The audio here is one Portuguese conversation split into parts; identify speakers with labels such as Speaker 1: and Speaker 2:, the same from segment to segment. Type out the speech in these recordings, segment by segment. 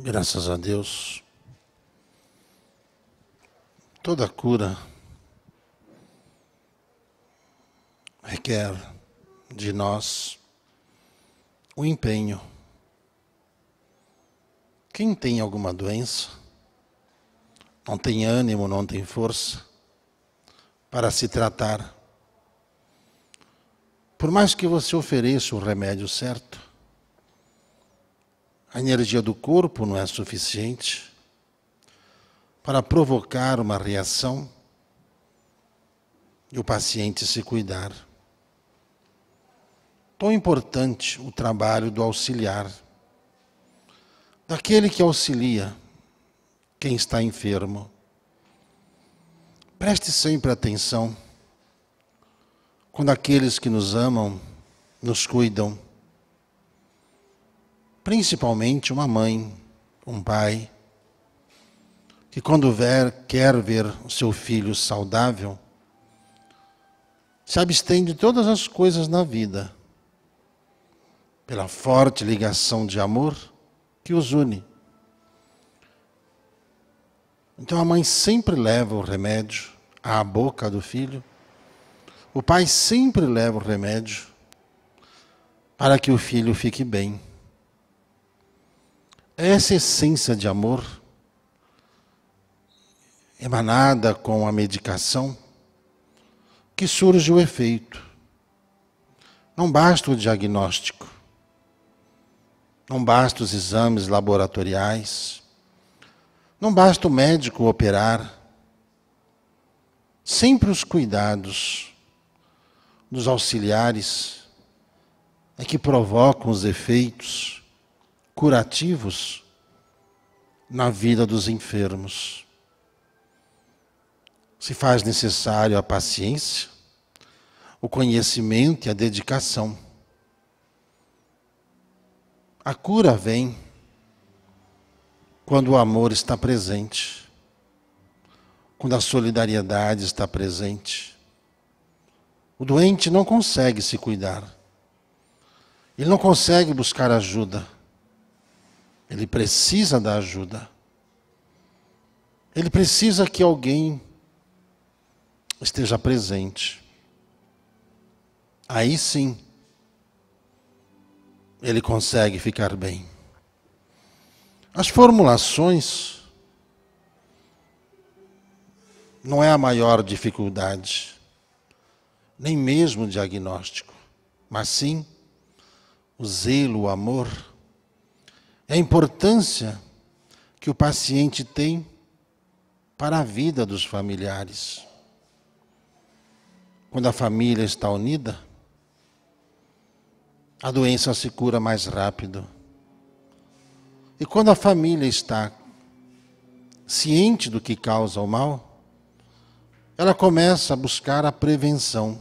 Speaker 1: Graças a Deus. Toda cura requer de nós o empenho. Quem tem alguma doença, não tem ânimo, não tem força para se tratar. Por mais que você ofereça o remédio certo, a energia do corpo não é suficiente para provocar uma reação e o paciente se cuidar. Tão importante o trabalho do auxiliar, daquele que auxilia quem está enfermo. Preste sempre atenção quando aqueles que nos amam, nos cuidam, principalmente uma mãe, um pai, que quando ver, quer ver o seu filho saudável, se abstém de todas as coisas na vida, pela forte ligação de amor que os une. Então a mãe sempre leva o remédio à boca do filho, o pai sempre leva o remédio para que o filho fique bem. Essa essência de amor, emanada com a medicação, que surge o efeito. Não basta o diagnóstico, não basta os exames laboratoriais, não basta o médico operar. Sempre os cuidados dos auxiliares é que provocam os efeitos curativos na vida dos enfermos. Se faz necessário a paciência, o conhecimento e a dedicação. A cura vem quando o amor está presente, quando a solidariedade está presente. O doente não consegue se cuidar, ele não consegue buscar ajuda ele precisa da ajuda. Ele precisa que alguém esteja presente. Aí sim, ele consegue ficar bem. As formulações não é a maior dificuldade, nem mesmo o diagnóstico, mas sim o zelo, o amor é a importância que o paciente tem para a vida dos familiares. Quando a família está unida, a doença se cura mais rápido. E quando a família está ciente do que causa o mal, ela começa a buscar a prevenção.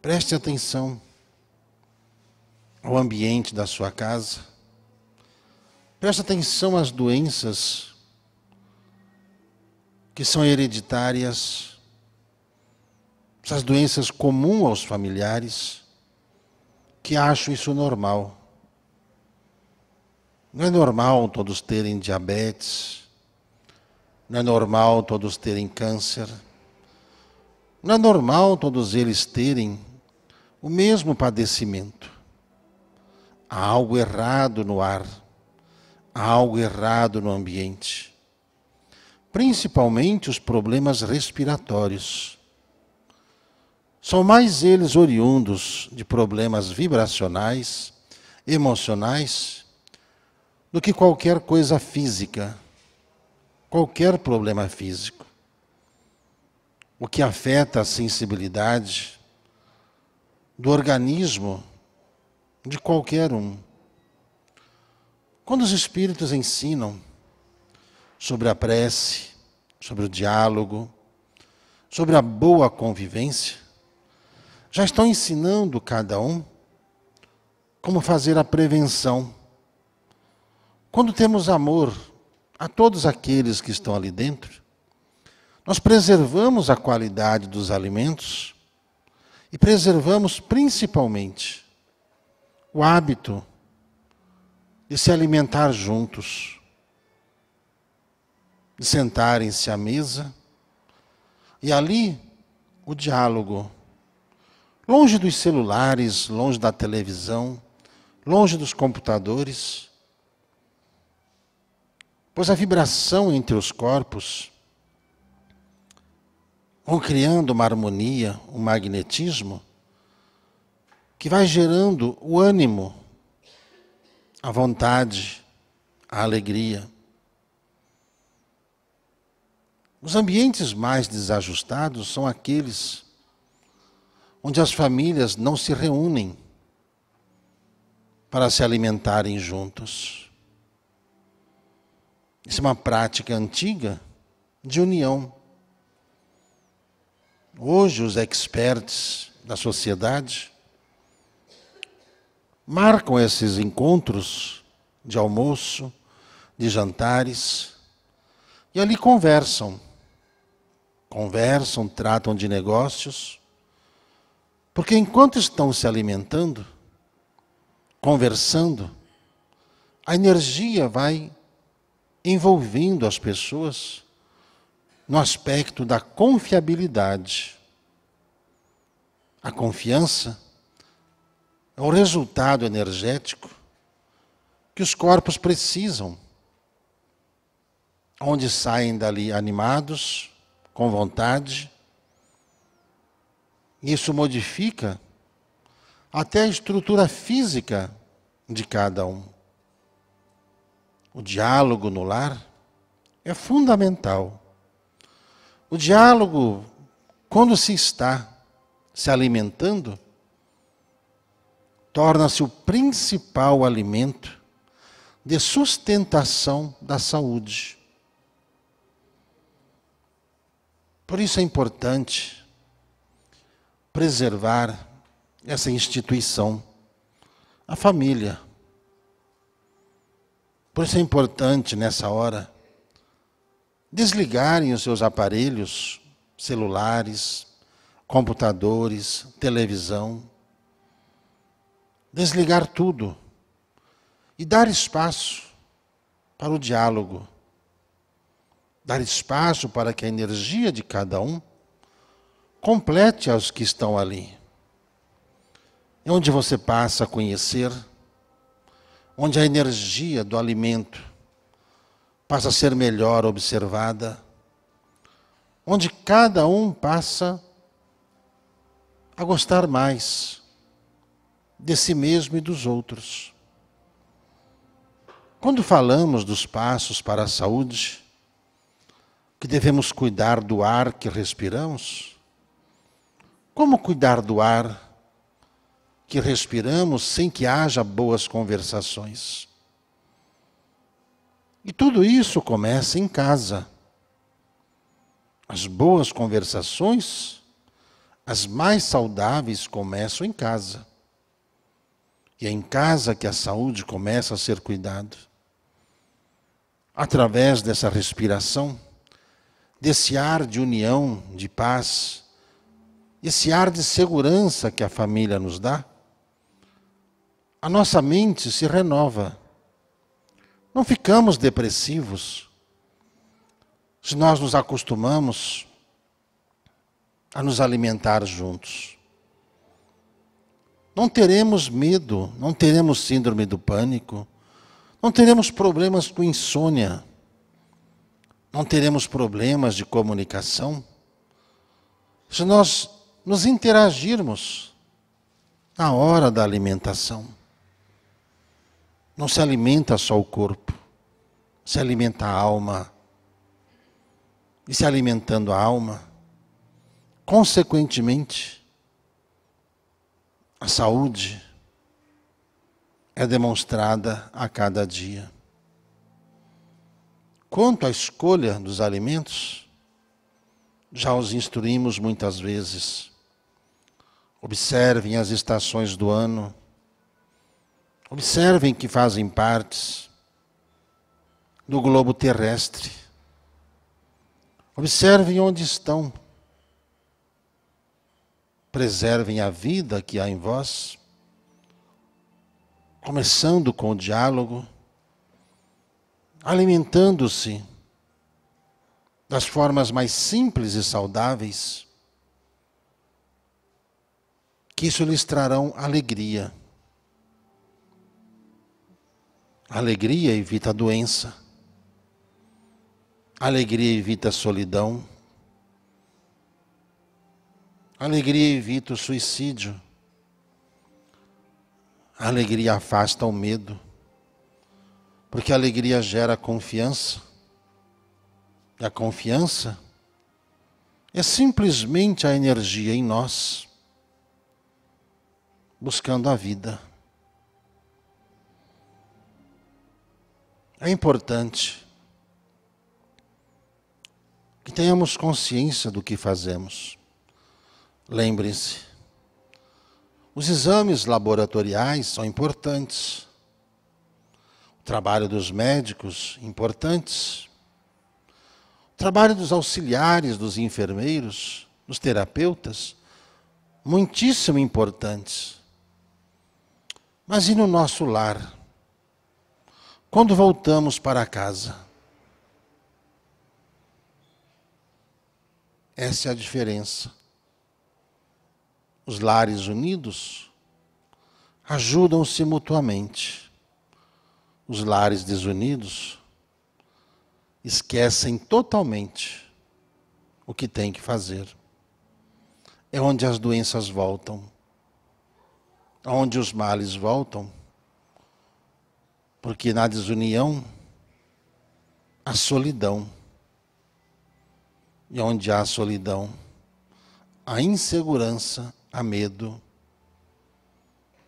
Speaker 1: Preste atenção ao ambiente da sua casa. Preste atenção às doenças que são hereditárias, essas doenças comuns aos familiares, que acham isso normal. Não é normal todos terem diabetes, não é normal todos terem câncer, não é normal todos eles terem o mesmo padecimento. Há algo errado no ar, há algo errado no ambiente. Principalmente os problemas respiratórios. São mais eles oriundos de problemas vibracionais, emocionais, do que qualquer coisa física, qualquer problema físico. O que afeta a sensibilidade do organismo de qualquer um. Quando os espíritos ensinam sobre a prece, sobre o diálogo, sobre a boa convivência, já estão ensinando cada um como fazer a prevenção. Quando temos amor a todos aqueles que estão ali dentro, nós preservamos a qualidade dos alimentos e preservamos principalmente o hábito de se alimentar juntos, de sentarem-se à mesa e ali o diálogo, longe dos celulares, longe da televisão, longe dos computadores, pois a vibração entre os corpos vão criando uma harmonia, um magnetismo que vai gerando o ânimo, a vontade, a alegria. Os ambientes mais desajustados são aqueles onde as famílias não se reúnem para se alimentarem juntos. Isso é uma prática antiga de união. Hoje, os experts da sociedade marcam esses encontros de almoço, de jantares, e ali conversam. Conversam, tratam de negócios, porque enquanto estão se alimentando, conversando, a energia vai envolvendo as pessoas no aspecto da confiabilidade. A confiança é o resultado energético que os corpos precisam. Onde saem dali animados, com vontade. Isso modifica até a estrutura física de cada um. O diálogo no lar é fundamental. O diálogo, quando se está se alimentando, torna-se o principal alimento de sustentação da saúde. Por isso é importante preservar essa instituição, a família. Por isso é importante, nessa hora, desligarem os seus aparelhos celulares, computadores, televisão desligar tudo e dar espaço para o diálogo. Dar espaço para que a energia de cada um complete aos que estão ali. É onde você passa a conhecer, onde a energia do alimento passa a ser melhor observada, onde cada um passa a gostar mais de si mesmo e dos outros. Quando falamos dos passos para a saúde, que devemos cuidar do ar que respiramos, como cuidar do ar que respiramos sem que haja boas conversações? E tudo isso começa em casa. As boas conversações, as mais saudáveis, começam em casa. E é em casa que a saúde começa a ser cuidado. Através dessa respiração, desse ar de união, de paz, esse ar de segurança que a família nos dá, a nossa mente se renova. Não ficamos depressivos. Se nós nos acostumamos a nos alimentar juntos. Não teremos medo, não teremos síndrome do pânico, não teremos problemas com insônia, não teremos problemas de comunicação. Se nós nos interagirmos na hora da alimentação, não se alimenta só o corpo, se alimenta a alma. E se alimentando a alma, consequentemente, a saúde é demonstrada a cada dia. Quanto à escolha dos alimentos, já os instruímos muitas vezes. Observem as estações do ano. Observem que fazem parte do globo terrestre. Observem onde estão preservem a vida que há em vós, começando com o diálogo, alimentando-se das formas mais simples e saudáveis, que isso lhes trarão alegria. Alegria evita a doença. Alegria evita a solidão. Alegria evita o suicídio. A alegria afasta o medo. Porque a alegria gera confiança. E a confiança é simplesmente a energia em nós buscando a vida. É importante que tenhamos consciência do que fazemos. Lembrem-se, os exames laboratoriais são importantes. O trabalho dos médicos, importantes. O trabalho dos auxiliares, dos enfermeiros, dos terapeutas, muitíssimo importantes. Mas e no nosso lar? Quando voltamos para casa? Essa é a diferença os lares unidos ajudam-se mutuamente. Os lares desunidos esquecem totalmente o que tem que fazer. É onde as doenças voltam, onde os males voltam, porque na desunião há solidão. E onde há solidão, a insegurança a medo,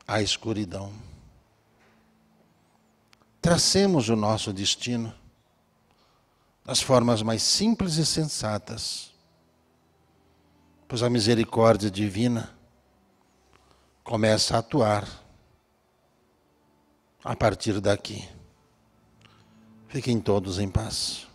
Speaker 1: a escuridão. Tracemos o nosso destino das formas mais simples e sensatas, pois a misericórdia divina começa a atuar a partir daqui. Fiquem todos em paz.